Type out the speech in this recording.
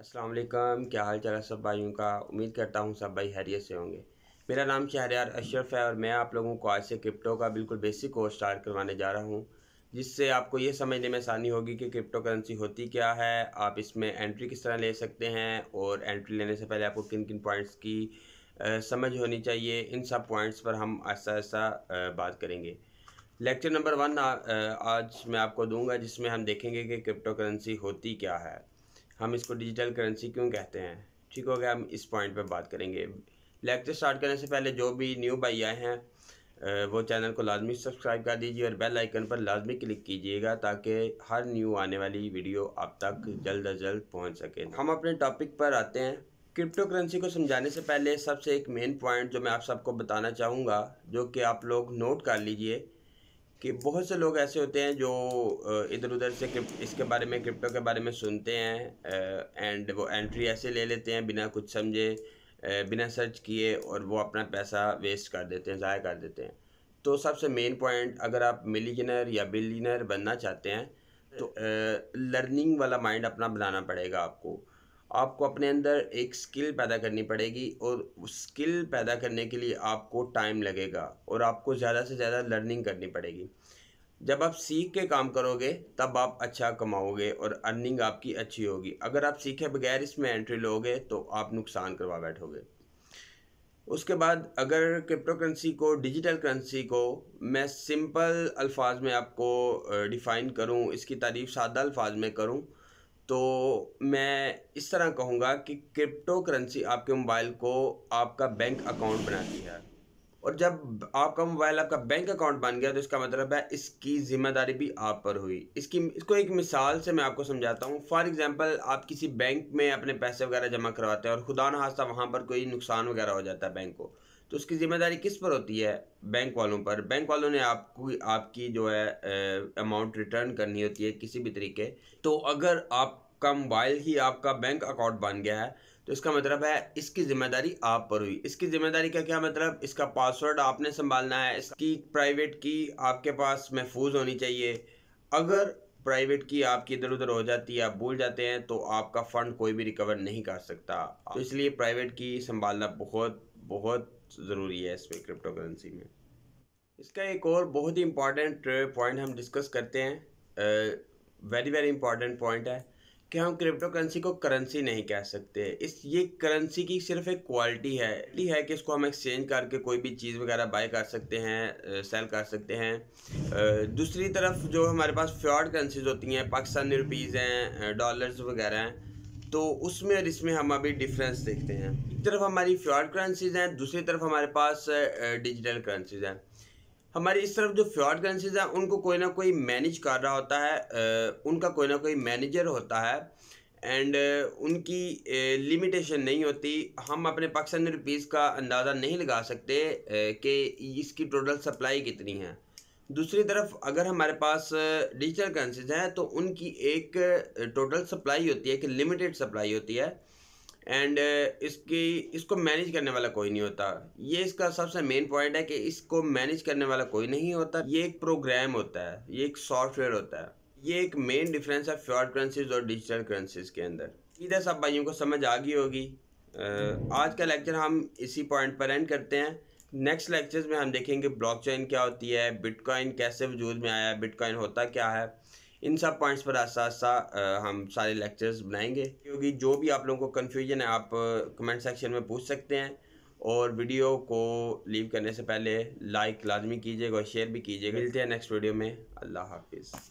अस्सलाम वालेकुम क्या हाल चाल है सब भाइयों का उम्मीद करता हूँ सब भाई हैरियत से होंगे मेरा नाम शहरियार अशरफ है और मैं आप लोगों को आज से क्रिप्टो का बिल्कुल बेसिक कोर्स स्टार्ट करवाने जा रहा हूँ जिससे आपको ये समझने में आसानी होगी कि क्रिप्टो करेंसी होती क्या है आप इसमें एंट्री किस तरह ले सकते हैं और एंट्री लेने से पहले आपको किन किन पॉइंट्स की आ, समझ होनी चाहिए इन सब पॉइंट्स पर हम ऐसा ऐसा बात करेंगे लेक्चर नंबर वन आज मैं आपको दूंगा जिसमें हम देखेंगे कि क्रिप्टो करेंसी होती क्या है हम इसको डिजिटल करेंसी क्यों कहते हैं ठीक हो गया हम इस पॉइंट पर बात करेंगे लेक्चर स्टार्ट करने से पहले जो भी न्यू भाई आए हैं वो चैनल को लाजमी सब्सक्राइब कर दीजिए और बेल आइकन पर लाजमी क्लिक कीजिएगा ताकि हर न्यू आने वाली वीडियो आप तक जल्द अज जल्द पहुँच सके हम अपने टॉपिक पर आते हैं क्रिप्टो करेंसी को समझाने से पहले सबसे एक मेन पॉइंट जो मैं आप सबको बताना चाहूँगा जो कि आप लोग नोट कर लीजिए कि बहुत से लोग ऐसे होते हैं जो इधर उधर से इसके बारे में क्रिप्टो के बारे में सुनते हैं एंड वो एंट्री ऐसे ले लेते हैं बिना कुछ समझे बिना सर्च किए और वो अपना पैसा वेस्ट कर देते हैं ज़ाया कर देते हैं तो सबसे मेन पॉइंट अगर आप मिलीजनर या बिलीनर बनना चाहते हैं तो लर्निंग वाला माइंड अपना बनाना पड़ेगा आपको आपको अपने अंदर एक स्किल पैदा करनी पड़ेगी और उस स्किल पैदा करने के लिए आपको टाइम लगेगा और आपको ज़्यादा से ज़्यादा लर्निंग करनी पड़ेगी जब आप सीख के काम करोगे तब आप अच्छा कमाओगे और अर्निंग आपकी अच्छी होगी अगर आप सीखे बगैर इसमें एंट्री लोगे तो आप नुकसान करवा बैठोगे उसके बाद अगर क्रिप्टो करेंसी को डिजिटल करेंसी को मैं सिंपल अल्फाज में आपको डिफ़ाइन करूं इसकी तारीफ सादा अल्फाज में करूं तो मैं इस तरह कहूँगा कि क्रिप्टो करेंसी आपके मोबाइल को आपका बैंक अकाउंट बनाती है और जब आपका मोबाइल आपका बैंक अकाउंट बन गया तो इसका मतलब है इसकी ज़िम्मेदारी भी आप पर हुई इसकी इसको एक मिसाल से मैं आपको समझाता हूँ फॉर एग्जांपल आप किसी बैंक में अपने पैसे वगैरह जमा करवाते हैं और खुदा ना वहाँ पर कोई नुकसान वगैरह हो जाता है बैंक को तो उसकी ज़िम्मेदारी किस पर होती है बैंक वालों पर बैंक वालों ने आपको आपकी जो है अमाउंट रिटर्न करनी होती है किसी भी तरीके तो अगर आप आपका मोबाइल ही आपका बैंक अकाउंट बन गया है तो इसका मतलब है इसकी ज़िम्मेदारी आप पर हुई इसकी ज़िम्मेदारी का क्या मतलब इसका पासवर्ड आपने संभालना है इसकी प्राइवेट की आपके पास महफूज होनी चाहिए अगर प्राइवेट की आपकी इधर उधर हो जाती है आप भूल जाते हैं तो आपका फ़ंड कोई भी रिकवर नहीं कर सकता तो इसलिए प्राइवेट की संभालना बहुत बहुत ज़रूरी है इसमें क्रिप्टो करेंसी में इसका एक और बहुत ही इंपॉर्टेंट पॉइंट हम डिस्कस करते हैं वेरी वेरी इंपॉर्टेंट पॉइंट है कि हम क्रिप्टो करेंसी को करेंसी नहीं कह सकते इस ये करेंसी की सिर्फ एक क्वालिटी है ये है कि इसको हम एक्सचेंज करके कोई भी चीज़ वगैरह बाय कर सकते हैं सेल कर सकते हैं दूसरी तरफ जो हमारे पास फ्रॉड करेंसीज होती हैं पाकिस्तानी रुपीज़ हैं डॉलर्स वगैरह हैं तो उसमें और इसमें हम अभी डिफरेंस देखते हैं एक तरफ हमारी फ्रॉड करेंसीज हैं दूसरी तरफ हमारे पास डिजिटल करेंसीज हैं हमारी इस तरफ जो फ्रॉड करेंसीज़ हैं उनको कोई ना कोई मैनेज कर रहा होता है उनका कोई ना कोई मैनेजर होता है एंड उनकी लिमिटेशन नहीं होती हम अपने पाकिस्तानी रुपीज़ का अंदाज़ा नहीं लगा सकते कि इसकी टोटल सप्लाई कितनी है दूसरी तरफ अगर हमारे पास डिजिटल करेंसीज हैं तो उनकी एक टोटल सप्लाई होती है कि लिमिटेड सप्लाई होती है एंड uh, इसकी इसको मैनेज करने वाला कोई नहीं होता ये इसका सबसे मेन पॉइंट है कि इसको मैनेज करने वाला कोई नहीं होता ये एक प्रोग्राम होता है ये एक सॉफ्टवेयर होता है ये एक मेन डिफरेंस है फ्यॉर्ड करेंसीज और डिजिटल करेंसीज के अंदर सीधा सब भाइयों को समझ आ गई होगी uh, आज का लेक्चर हम इसी पॉइंट पर एंड करते हैं नेक्स्ट लेक्चर्स में हम देखेंगे ब्लॉकचेन क्या होती है बिटकॉइन कैसे वजूद में आया बिटकॉइन होता क्या है इन सब पॉइंट्स पर आसा हम सारे लेक्चर्स बनाएंगे क्योंकि जो भी आप लोगों को कन्फ्यूजन है आप कमेंट सेक्शन में पूछ सकते हैं और वीडियो को लीव करने से पहले लाइक लाजमी कीजिएगा और शेयर भी कीजिएगा मिलते हैं नेक्स्ट वीडियो में अल्लाह हाफिज़